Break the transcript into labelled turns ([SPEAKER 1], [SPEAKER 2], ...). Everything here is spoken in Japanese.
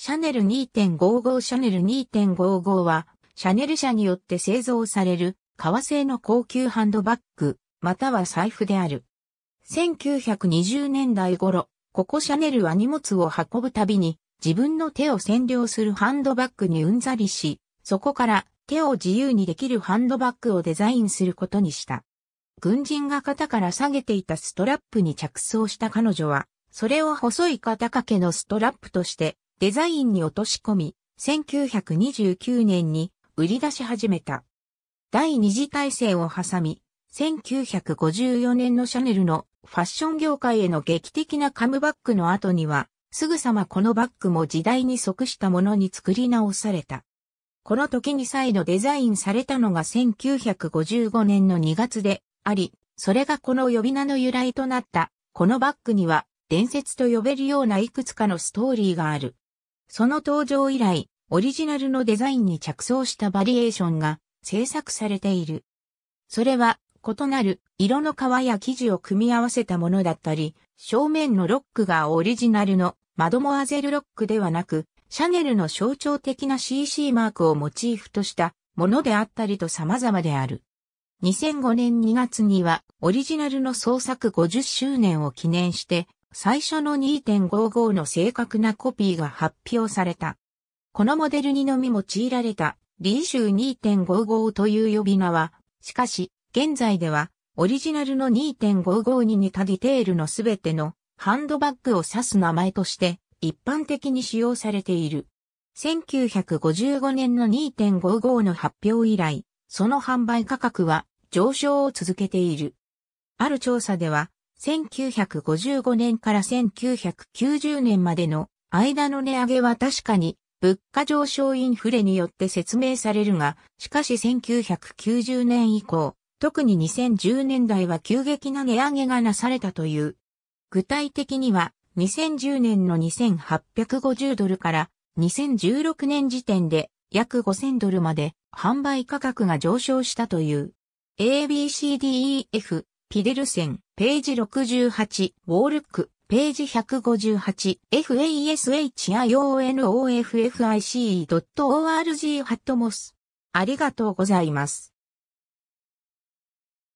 [SPEAKER 1] シャネル2.55シャネル2.55は、シャネル社によって製造される、革製の高級ハンドバッグ、または財布である。1920年代頃、ここシャネルは荷物を運ぶたびに、自分の手を占領するハンドバッグにうんざりし、そこから手を自由にできるハンドバッグをデザインすることにした。軍人が肩から下げていたストラップに着想した彼女は、それを細い肩掛けのストラップとしてデザインに落とし込み、1929年に売り出し始めた。第二次体制を挟み、1954年のシャネルのファッション業界への劇的なカムバックの後には、すぐさまこのバッグも時代に即したものに作り直された。この時に再度デザインされたのが1955年の2月であり、それがこの呼び名の由来となった、このバッグには伝説と呼べるようないくつかのストーリーがある。その登場以来、オリジナルのデザインに着想したバリエーションが制作されている。それは異なる色の革や生地を組み合わせたものだったり、正面のロックがオリジナルのマドモアゼルロックではなく、シャネルの象徴的な CC マークをモチーフとしたものであったりと様々である。2005年2月にはオリジナルの創作50周年を記念して最初の2.55の正確なコピーが発表された。このモデルにのみ用いられた、リーシュー2.55という呼び名は、しかし、現在では、オリジナルの2.55に似たディテールのすべてのハンドバッグを指す名前として一般的に使用されている。1955年の2.55の発表以来、その販売価格は上昇を続けている。ある調査では、1955年から1990年までの間の値上げは確かに物価上昇インフレによって説明されるが、しかし1990年以降、特に2010年代は急激な値上げがなされたという。具体的には、2010年の2850ドルから2016年時点で約5000ドルまで販売価格が上昇したという。ABCDEF、ピデルセン、ページ68、ウォールック、ページ1 5 8 f a s h i o n o f f i c e o r g ハットモス。ありがとうございます。